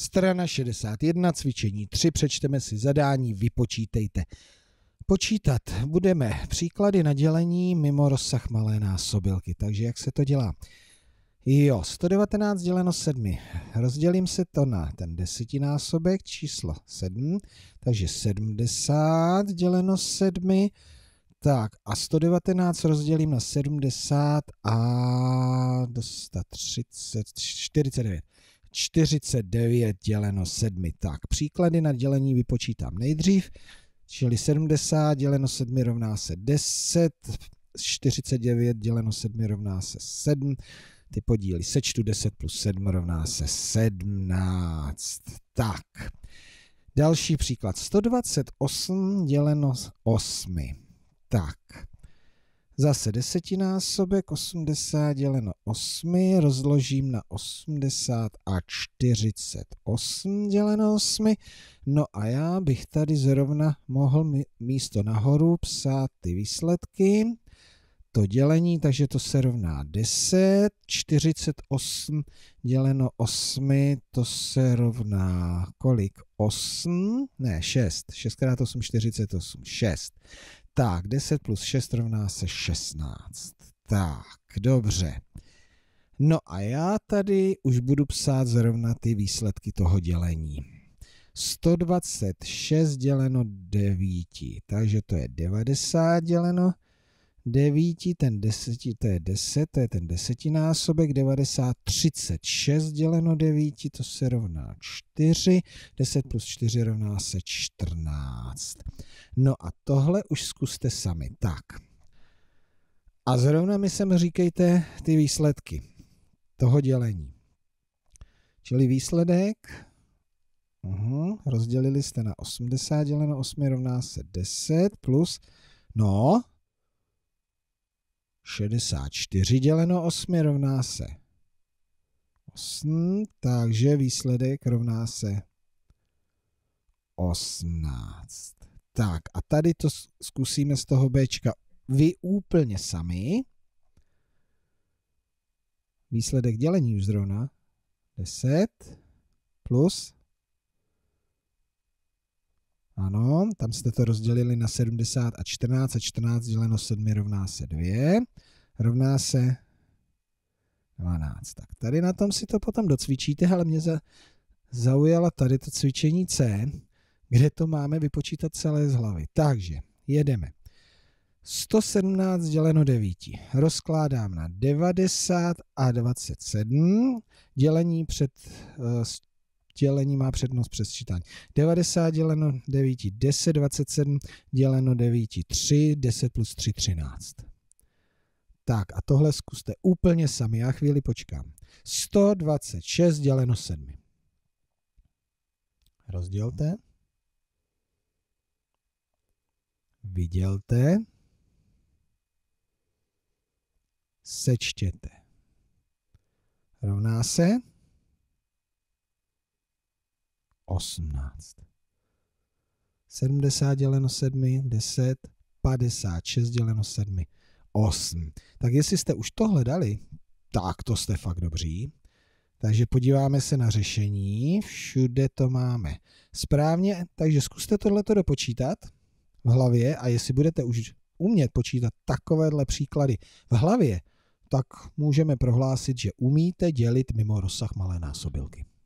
Strana 61, cvičení 3, přečteme si zadání, vypočítejte. Počítat budeme příklady na dělení mimo rozsah malé násobilky, takže jak se to dělá? Jo, 119 děleno 7. Rozdělím se to na ten desetinásobek, číslo 7, takže 70 děleno 7. Tak a 119 rozdělím na 70 a 130, 49. 49 děleno 7. Tak, příklady na dělení vypočítám nejdřív, čili 70 děleno 7 rovná se 10, 49 děleno 7 rovná se 7, ty podíly sečtu 10 plus 7 rovná se 17. Tak, další příklad 128 děleno 8. Tak, Zase desetinásobek, 80 děleno 8, rozložím na 80 a 48 děleno 8. No a já bych tady zrovna mohl místo nahoru psát ty výsledky, to dělení, takže to se rovná 10, 48 děleno 8, to se rovná kolik? 8, ne 6, 6 x 8, 48, 6. Tak, 10 plus 6 rovná se 16. Tak, dobře. No a já tady už budu psát zrovna ty výsledky toho dělení. 126 děleno 9, takže to je 90 děleno 9, ten 10, to je 10, to je ten desetinásobek, 90, 36 děleno 9, to se rovná 4, 10 plus 4 rovná se 14. No a tohle už zkuste sami. Tak. A zrovna mi sem říkejte ty výsledky toho dělení. Čili výsledek Uhum, rozdělili jste na 80, děleno 8 rovná se 10 plus, no, 64 děleno 8 rovná se 8, takže výsledek rovná se 18. Tak a tady to zkusíme z toho Bčka vy úplně sami. Výsledek dělení už zrovna 10 plus ano, tam jste to rozdělili na 70 a 14 a 14 děleno 7 rovná se 2 rovná se 12. Tak tady na tom si to potom docvičíte, ale mě za, zaujala tady to cvičení C, kde to máme vypočítat celé z hlavy. Takže jedeme. 117 děleno 9 rozkládám na 90 a 27. Dělení před eh, dělení má přednost přes čítání. 90 děleno 9, 10, 27 děleno 9, 3, 10 plus 3, 13. Tak a tohle zkuste úplně sami, já chvíli počkám. 126 děleno 7. Rozdělte. Vidělte. Sečtěte. Rovná se 18. 70 děleno 7, 10, 56 děleno 7. 8. Tak jestli jste už to hledali, tak to jste fakt dobří. Takže podíváme se na řešení. Všude to máme. Správně, takže zkuste tohleto dopočítat v hlavě a jestli budete už umět počítat takovéhle příklady v hlavě, tak můžeme prohlásit, že umíte dělit mimo rozsah malé násobilky.